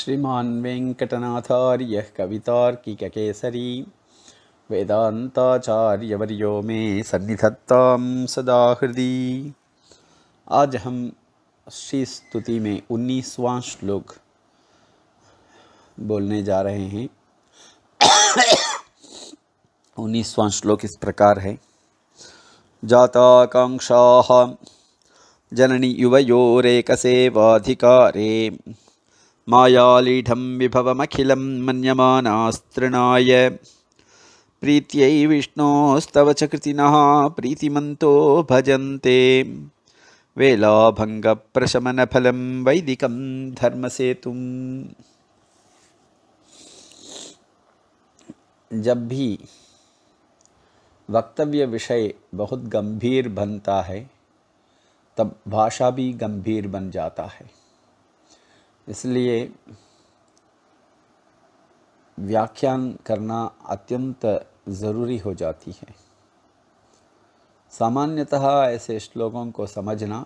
श्रीमान् वेङ्कटनाथार्यः कवितार्किककेसरी वेदांताचार्यवर्यो मे सन्निधत्ता सदा हृदय आज हम श्री स्तुति में उन्नीसवां श्लोक बोलने जा रहे हैं उन्नीसवां श्लोक इस प्रकार है जाताकांक्षा जननी युवोरेकसेवाधिकारे मायालीढं विभवमखिलं मन्यमानास्तृणाय प्रीत्यै विष्णोस्तव च कृतिनः प्रीतिमन्तो भजन्ते वेलाभङ्गप्रशमनफलं वैदिकं धर्मसेतुम् जब भी वक्तव्य विषय बहुत गंभीर बनता है तब भाषा भी गंभीर बन जाता है इसलिए व्याख्यान करना अत्यंत ज़रूरी हो जाती है सामान्यतः ऐसे श्लोकों को समझना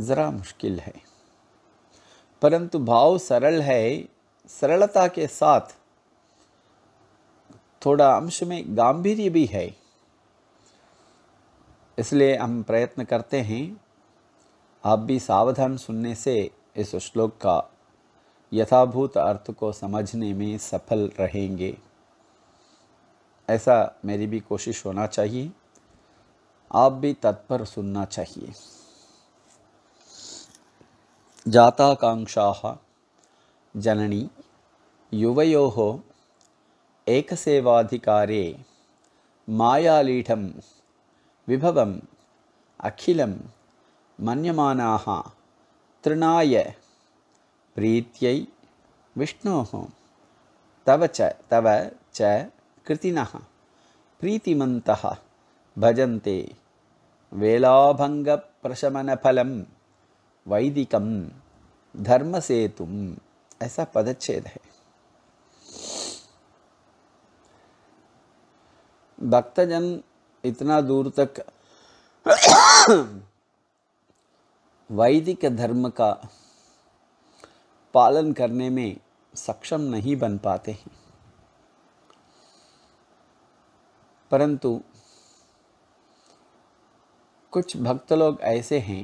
ज़रा मुश्किल है परंतु भाव सरल है सरलता के साथ थोड़ा अंश में गांभीर्य भी है इसलिए हम प्रयत्न करते हैं आप भी सावधान सुनने से इस श्लोक का यथाभूत अर्थ को समझने में सफल रहेंगे ऐसा मेरी भी कोशिश होना चाहिए आप भी तत्पर सुनना चाहिए जाताकांक्षा जननी एक सेवाधिकारे मायालीठम विभव अखिल मनमान तृणाय प्रीत विष्णो तव च तव च कृतिन प्रीतिमंत भजन्ते वेलाभङ्गप्रशमनफलं धर्म धर्मसेतुम ऐसा पदच्छेद है भक्तजन इतना दूर तक वैदिक धर्म का पालन करने में सक्षम नहीं बन पाते हैं परंतु कुछ भक्त लोग ऐसे हैं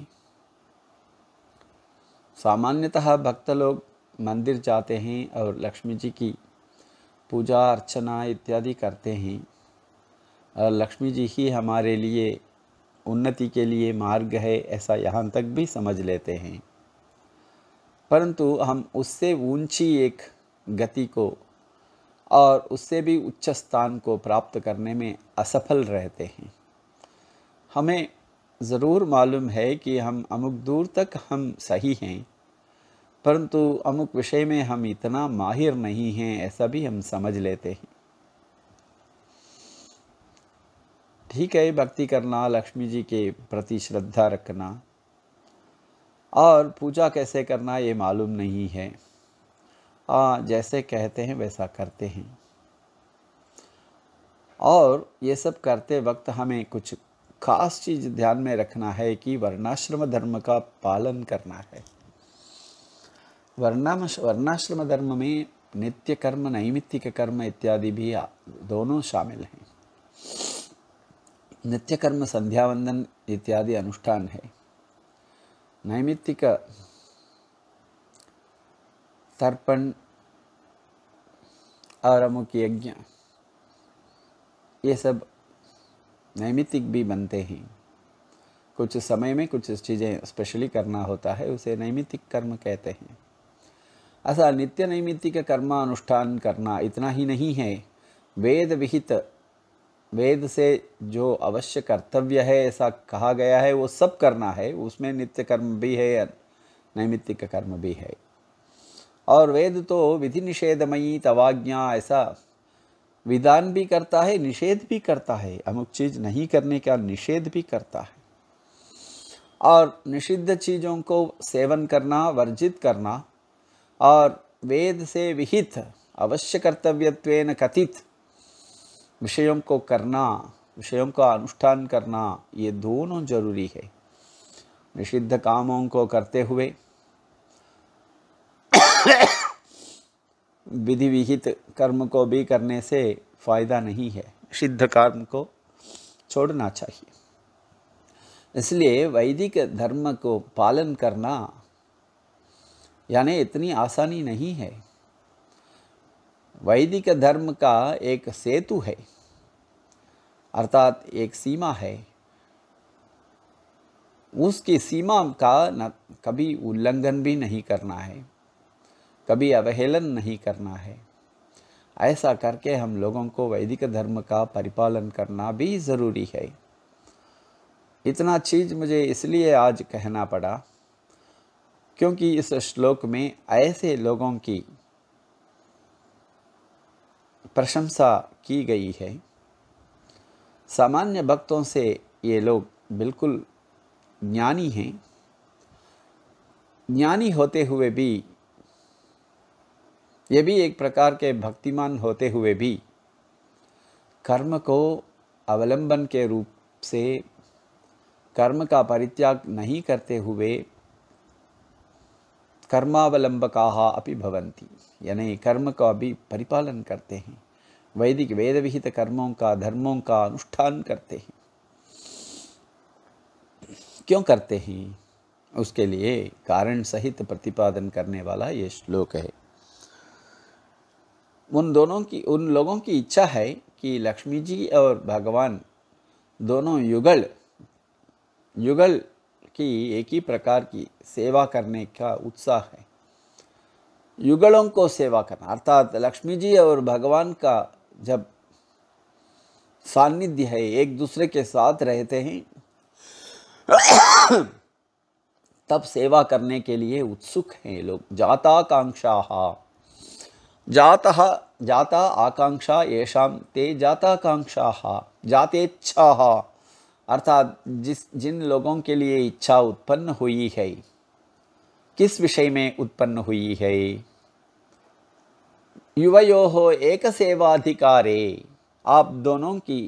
सामान्यतः भक्त लोग मंदिर जाते हैं और लक्ष्मी जी की पूजा अर्चना इत्यादि करते हैं और लक्ष्मी जी ही हमारे लिए उन्नति के लिए मार्ग है ऐसा यहाँ तक भी समझ लेते हैं परंतु हम उससे ऊंची एक गति को और उससे भी उच्च स्थान को प्राप्त करने में असफल रहते हैं हमें ज़रूर मालूम है कि हम अमुक दूर तक हम सही हैं परंतु अमुक विषय में हम इतना माहिर नहीं हैं ऐसा भी हम समझ लेते हैं ठीक है भक्ति करना लक्ष्मी जी के प्रति श्रद्धा रखना और पूजा कैसे करना ये मालूम नहीं है आ, हाँ, जैसे कहते हैं वैसा करते हैं और ये सब करते वक्त हमें कुछ खास चीज़ ध्यान में रखना है कि वर्णाश्रम धर्म का पालन करना है वर्णाम वर्णाश्रम धर्म में नित्य कर्म नैमित्तिक कर्म इत्यादि भी दोनों शामिल हैं नित्यकर्म संध्यावंदन इत्यादि अनुष्ठान है नैमित्तिक तर्पण अमुक यज्ञ ये सब नैमित्तिक भी बनते हैं कुछ समय में कुछ चीज़ें स्पेशली करना होता है उसे नैमित्तिक कर्म कहते हैं ऐसा नित्य नैमित्तिक कर्म अनुष्ठान करना इतना ही नहीं है वेद विहित वेद से जो अवश्य कर्तव्य है ऐसा कहा गया है वो सब करना है उसमें नित्य कर्म भी है नैमित्तिक कर्म भी है और वेद तो विधि निषेधमयी तवाज्ञा ऐसा विधान भी करता है निषेध भी करता है अमुक चीज़ नहीं करने का निषेध भी करता है और निषिद्ध चीज़ों को सेवन करना वर्जित करना और वेद से विहित अवश्य कर्तव्यत्वेन कथित विषयों को करना विषयों का अनुष्ठान करना ये दोनों जरूरी है निषिद्ध कामों को करते हुए विधि विहित कर्म को भी करने से फायदा नहीं है सिद्ध कर्म को छोड़ना चाहिए इसलिए वैदिक धर्म को पालन करना यानी इतनी आसानी नहीं है वैदिक धर्म का एक सेतु है अर्थात एक सीमा है उसकी सीमा का न कभी उल्लंघन भी नहीं करना है कभी अवहेलन नहीं करना है ऐसा करके हम लोगों को वैदिक धर्म का परिपालन करना भी ज़रूरी है इतना चीज़ मुझे इसलिए आज कहना पड़ा क्योंकि इस श्लोक में ऐसे लोगों की प्रशंसा की गई है सामान्य भक्तों से ये लोग बिल्कुल ज्ञानी हैं ज्ञानी होते हुए भी ये भी एक प्रकार के भक्तिमान होते हुए भी कर्म को अवलंबन के रूप से कर्म का परित्याग नहीं करते हुए कर्मावलंबका अपि भवंती यानी कर्म का भी परिपालन करते हैं वैदिक वेद विहित कर्मों का धर्मों का अनुष्ठान करते हैं क्यों करते हैं उसके लिए कारण सहित प्रतिपादन करने वाला ये श्लोक है उन दोनों की उन लोगों की इच्छा है कि लक्ष्मी जी और भगवान दोनों युगल युगल की एक ही प्रकार की सेवा करने का उत्साह है युगलों को सेवा करना अर्थात लक्ष्मी जी और भगवान का जब सानिध्य है एक दूसरे के साथ रहते हैं तब सेवा करने के लिए उत्सुक हैं लोग जाता जाता जाता आकांक्षा येषा ते जाता जातेच्छा जाते इच्छा अर्थात जिस जिन लोगों के लिए इच्छा उत्पन्न हुई है किस विषय में उत्पन्न हुई है युवयो हो एक सेवाधिकारे आप दोनों की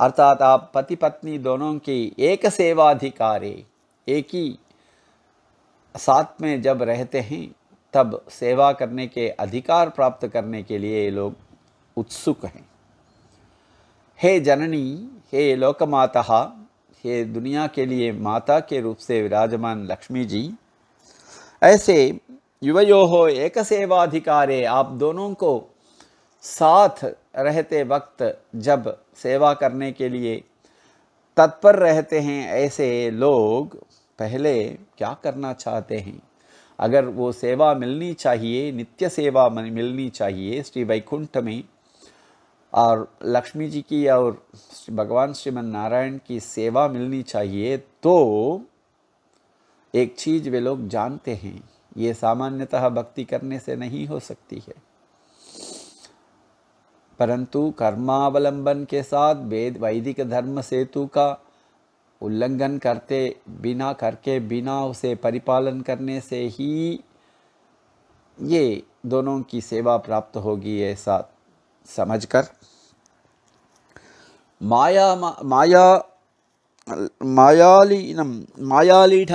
अर्थात आप पति पत्नी दोनों की एक सेवाधिकारे एक ही साथ में जब रहते हैं तब सेवा करने के अधिकार प्राप्त करने के लिए ये लोग उत्सुक हैं हे जननी हे लोकमाता हे दुनिया के लिए माता के रूप से विराजमान लक्ष्मी जी ऐसे युवयो हो एक सेवाधिकारे आप दोनों को साथ रहते वक्त जब सेवा करने के लिए तत्पर रहते हैं ऐसे लोग पहले क्या करना चाहते हैं अगर वो सेवा मिलनी चाहिए नित्य सेवा मिलनी चाहिए श्री वैकुंठ में और लक्ष्मी जी की और भगवान श्रीमन नारायण की सेवा मिलनी चाहिए तो एक चीज़ वे लोग जानते हैं ये सामान्यतः भक्ति करने से नहीं हो सकती है परंतु कर्मावलंबन के साथ वेद वैदिक धर्म सेतु का उल्लंघन करते बिना करके बिना उसे परिपालन करने से ही ये दोनों की सेवा प्राप्त होगी ऐसा समझकर माया मा, माया मायालीनम मायालीढ़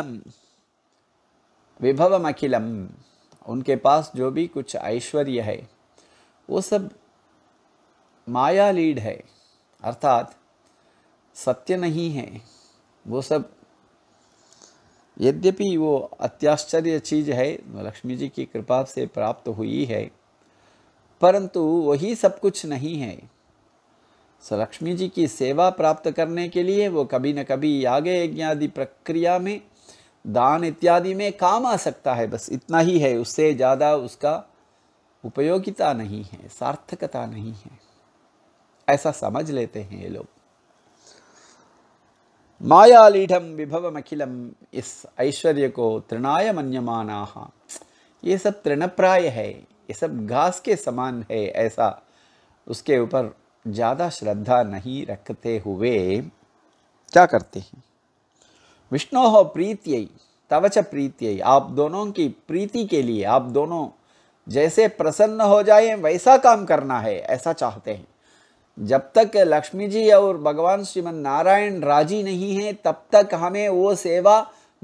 विभवम अखिलम उनके पास जो भी कुछ ऐश्वर्य है वो सब माया लीड है अर्थात सत्य नहीं है वो सब यद्यपि वो अत्याश्चर्य चीज़ है लक्ष्मी जी की कृपा से प्राप्त हुई है परंतु वही सब कुछ नहीं है सो लक्ष्मी जी की सेवा प्राप्त करने के लिए वो कभी न कभी यागे यज्ञ आदि प्रक्रिया में दान इत्यादि में काम आ सकता है बस इतना ही है उससे ज़्यादा उसका उपयोगिता नहीं है सार्थकता नहीं है ऐसा समझ लेते हैं ये लोग मायालीढ़म विभव अखिलम इस ऐश्वर्य को तृणाय मन्यमाना ये सब तृणप्राय है ये सब घास के समान है ऐसा उसके ऊपर ज़्यादा श्रद्धा नहीं रखते हुए क्या करते हैं विष्णो प्रीत्यै तवच च प्रीत्यै आप दोनों की प्रीति के लिए आप दोनों जैसे प्रसन्न हो जाए वैसा काम करना है ऐसा चाहते हैं जब तक लक्ष्मी जी और भगवान श्रीमन नारायण राजी नहीं है तब तक हमें वो सेवा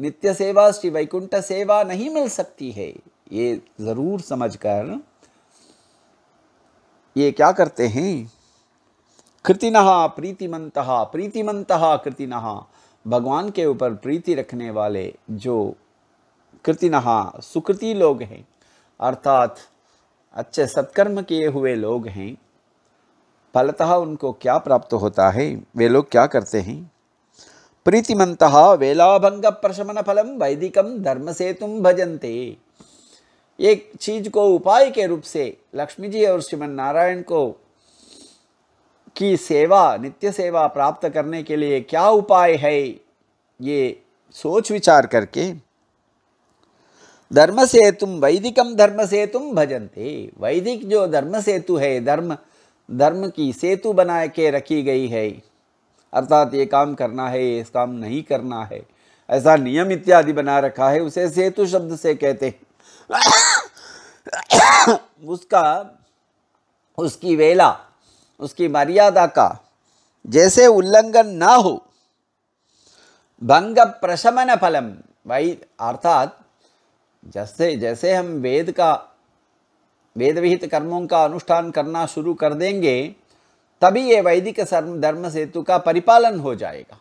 नित्य सेवा श्री वैकुंठ सेवा नहीं मिल सकती है ये ज़रूर समझकर ये क्या करते हैं कृतिन प्रीतिमंत प्रीतिमंत कृतिन भगवान के ऊपर प्रीति रखने वाले जो कृतिनहा सुकृति लोग हैं अर्थात अच्छे सत्कर्म किए हुए लोग हैं फलतः उनको क्या प्राप्त होता है वे लोग क्या करते हैं प्रीतिमंत वेलाभंग प्रशमन फलम वैदिकम धर्म से तुम भजनते एक चीज को उपाय के रूप से लक्ष्मी जी और श्रीमन नारायण को की सेवा नित्य सेवा प्राप्त करने के लिए क्या उपाय है ये सोच विचार करके धर्म सेतुम वैदिकम धर्म सेतुम भजनते वैदिक जो धर्म सेतु है धर्म धर्म की सेतु बना के रखी गई है अर्थात ये काम करना है ये काम नहीं करना है ऐसा नियम इत्यादि बना रखा है उसे सेतु शब्द से कहते उसका उसकी वेला उसकी मर्यादा का जैसे उल्लंघन ना हो भंग प्रशमन फलम भाई अर्थात जैसे जैसे हम वेद का वेद विहित कर्मों का अनुष्ठान करना शुरू कर देंगे तभी ये वैदिक धर्म सेतु का परिपालन हो जाएगा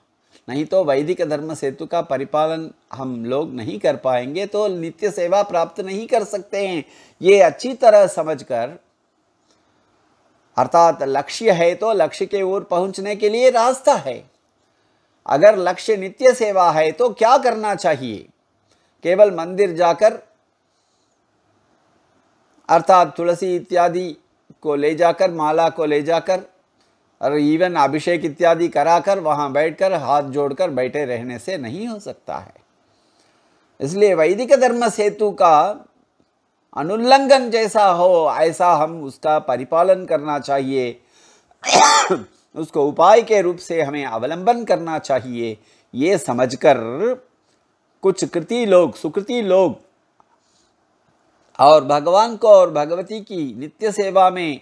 नहीं तो वैदिक धर्म सेतु का परिपालन हम लोग नहीं कर पाएंगे तो नित्य सेवा प्राप्त नहीं कर सकते हैं ये अच्छी तरह समझकर अर्थात लक्ष्य है तो लक्ष्य के ओर पहुंचने के लिए रास्ता है अगर लक्ष्य नित्य सेवा है तो क्या करना चाहिए केवल मंदिर जाकर अर्थात तुलसी इत्यादि को ले जाकर माला को ले जाकर और इवन अभिषेक इत्यादि कराकर वहाँ बैठकर हाथ जोड़कर बैठे रहने से नहीं हो सकता है इसलिए वैदिक धर्म सेतु का अनुल्लंघन जैसा हो ऐसा हम उसका परिपालन करना चाहिए उसको उपाय के रूप से हमें अवलंबन करना चाहिए ये समझकर कुछ कृति लोग सुकृति लोग और भगवान को और भगवती की नित्य सेवा में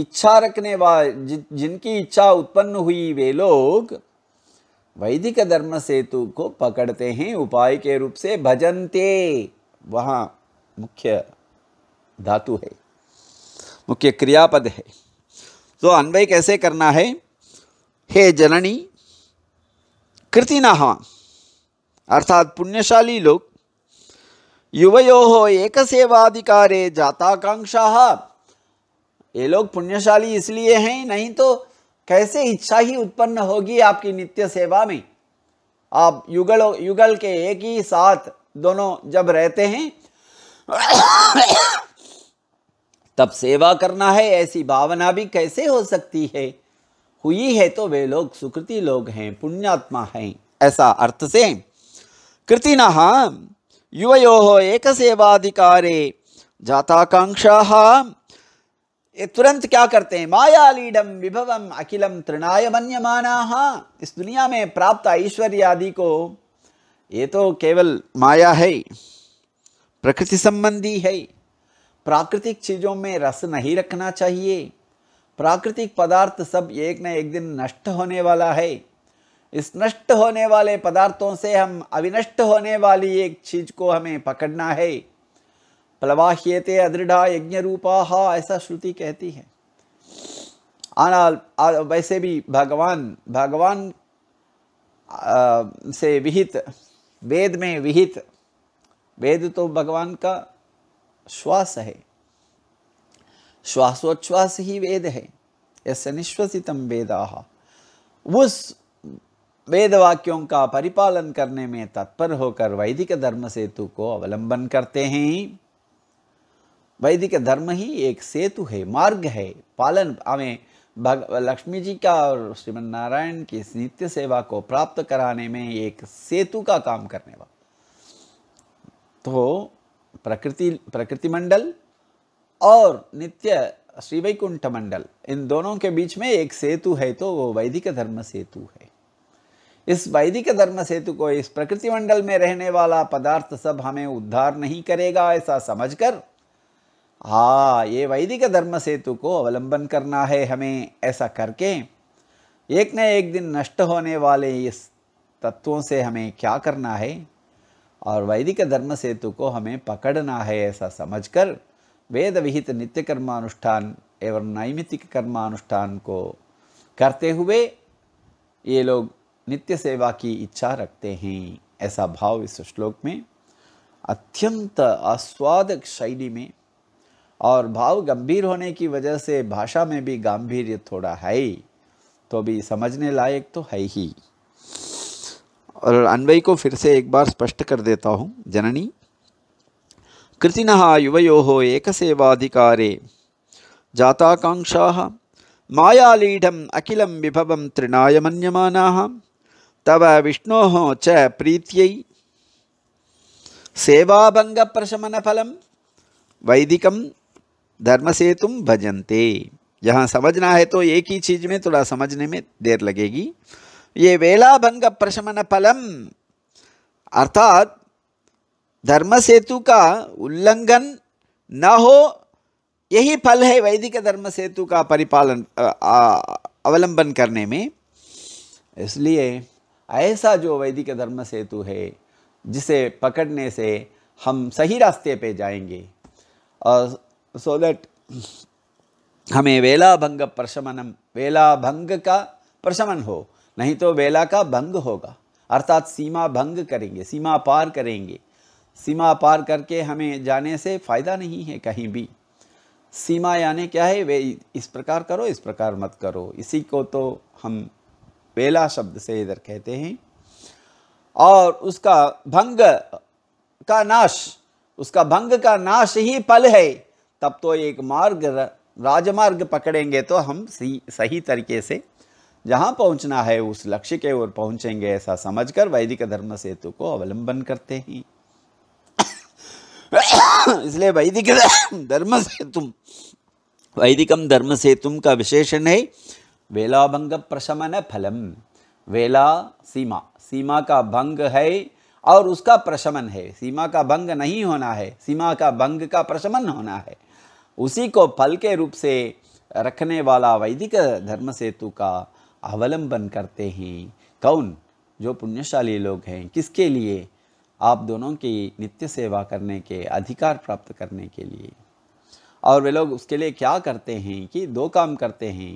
इच्छा रखने वा जि, जिनकी इच्छा उत्पन्न हुई वे लोग वैदिक धर्म सेतु को पकड़ते हैं उपाय के रूप से भजनते वहाँ मुख्य धातु है मुख्य क्रियापद है तो अन्वय कैसे करना है हे जननी कृति कृतिना अर्थात पुण्यशाली लोग युवयो एक सेवाधिकारे जाताकांक्षा ये लोग पुण्यशाली इसलिए हैं नहीं तो कैसे इच्छा ही उत्पन्न होगी आपकी नित्य सेवा में आप युगल युगल के एक ही साथ दोनों जब रहते हैं तब सेवा करना है ऐसी भावना भी कैसे हो सकती है हुई है तो वे लोग सुकृति लोग हैं पुण्यात्मा हैं ऐसा अर्थ से कृति युवयो एक सेवाधिकारे जाताकांक्षा ये तुरंत क्या करते हैं माया लीडम विभवम अखिलम तृणाय मन्यमाना इस दुनिया में प्राप्त ऐश्वर्य आदि को ये तो केवल माया है प्रकृति संबंधी है प्राकृतिक चीज़ों में रस नहीं रखना चाहिए प्राकृतिक पदार्थ सब एक न एक दिन नष्ट होने वाला है इस नष्ट होने वाले पदार्थों से हम अविनष्ट होने वाली एक चीज़ को हमें पकड़ना है प्लवाह्यते अदृढ़ा यज्ञ हा ऐसा श्रुति कहती है आना वैसे भी भगवान भगवान से विहित वेद में विहित वेद तो भगवान का श्वास है श्वासोच्छ्वास ही वेद है ऐसे निश्वसितम वेदाह उस वेद वाक्यों का परिपालन करने में तत्पर होकर वैदिक धर्म सेतु को अवलंबन करते हैं वैदिक धर्म ही एक सेतु है मार्ग है पालन हमें भग लक्ष्मी जी का और श्रीमन नारायण की नित्य सेवा को प्राप्त कराने में एक सेतु का काम करने वाला तो प्रकृति प्रकृति मंडल और नित्य श्रीवैकुंठ मंडल इन दोनों के बीच में एक सेतु है तो वो वैदिक धर्म सेतु है इस वैदिक धर्म सेतु को इस प्रकृति मंडल में रहने वाला पदार्थ सब हमें उद्धार नहीं करेगा ऐसा समझकर हाँ ये वैदिक धर्म सेतु को अवलंबन करना है हमें ऐसा करके एक न एक दिन नष्ट होने वाले इस तत्वों से हमें क्या करना है और वैदिक धर्म सेतु को हमें पकड़ना है ऐसा समझकर वेद विहित नित्य कर्मानुष्ठान एवं नैमित्तिक कर्मानुष्ठान को करते हुए ये लोग नित्य सेवा की इच्छा रखते हैं ऐसा भाव इस श्लोक में अत्यंत आस्वादक शैली में और भाव गंभीर होने की वजह से भाषा में भी गंभीर थोड़ा है तो भी समझने लायक तो है ही और अन्वय को फिर से एक बार स्पष्ट कर देता हूँ जननी कृतिन युवो एक सेवाधिकारे जाताकांक्षा मायालीढ़ अखिल विभव तृणाय मनम तव विष्णो च प्रशमन फल वैदिक धर्मसेतु भजन्ते यहाँ समझना है तो एक ही चीज़ में थोड़ा समझने में देर लगेगी ये वेलाभंग प्रशमन फलम अर्थात धर्म सेतु का उल्लंघन न हो यही फल है वैदिक धर्म सेतु का परिपालन अवलंबन करने में इसलिए ऐसा जो वैदिक धर्म सेतु है जिसे पकड़ने से हम सही रास्ते पे जाएंगे और सो दैट हमें वेलाभंग प्रशमनम वेलाभंग का प्रशमन हो नहीं तो वेला का भंग होगा अर्थात सीमा भंग करेंगे सीमा पार करेंगे सीमा पार करके हमें जाने से फ़ायदा नहीं है कहीं भी सीमा यानी क्या है वे इस प्रकार करो इस प्रकार मत करो इसी को तो हम वेला शब्द से इधर कहते हैं और उसका भंग का नाश उसका भंग का नाश ही पल है तब तो एक मार्ग राजमार्ग पकड़ेंगे तो हम सही तरीके से जहाँ पहुँचना है उस लक्ष्य के ओर पहुँचेंगे ऐसा समझकर वैदिक धर्म सेतु को अवलंबन करते हैं इसलिए वैदिक धर्म सेतु वैदिकम धर्म सेतु का विशेषण है वेलाभंग प्रशमन फलम वेला सीमा सीमा का भंग है और उसका प्रशमन है सीमा का भंग नहीं होना है सीमा का भंग का प्रशमन होना है उसी को फल के रूप से रखने वाला वैदिक धर्म सेतु का अवलंबन करते हैं कौन जो पुण्यशाली लोग हैं किसके लिए आप दोनों की नित्य सेवा करने के अधिकार प्राप्त करने के लिए और वे लोग उसके लिए क्या करते हैं कि दो काम करते हैं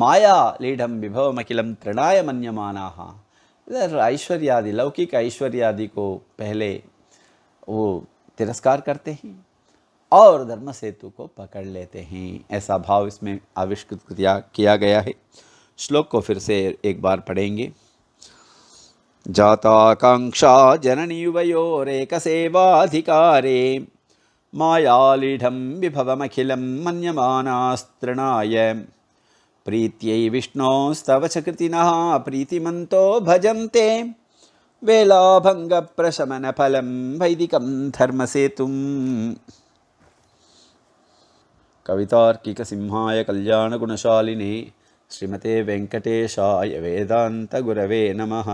माया लीढ़म विभव अखिलम तृणाय मन्यमाना ऐश्वर्यादि लौकिक ऐश्वर्यादि को पहले वो तिरस्कार करते हैं और धर्म सेतु को पकड़ लेते हैं ऐसा भाव इसमें आविष्कृत किया गया है श्लोक को फिर से एक बार पढ़ेंगे जाताकांक्षा जननी युवयोरेक सेवाधिकारे मायालीढं विभवमखिलं मन्यमानास्तृणाय प्रीत्यै विष्णोस्तव भजंते वेलाभंग प्रशमन फल वैदिक धर्म धर्मसेतुम् कवितार्किकसिंहाय कल्याणगुणशालिने श्रीमते वेङ्कटेशाय वेदान्तगुरवे नमः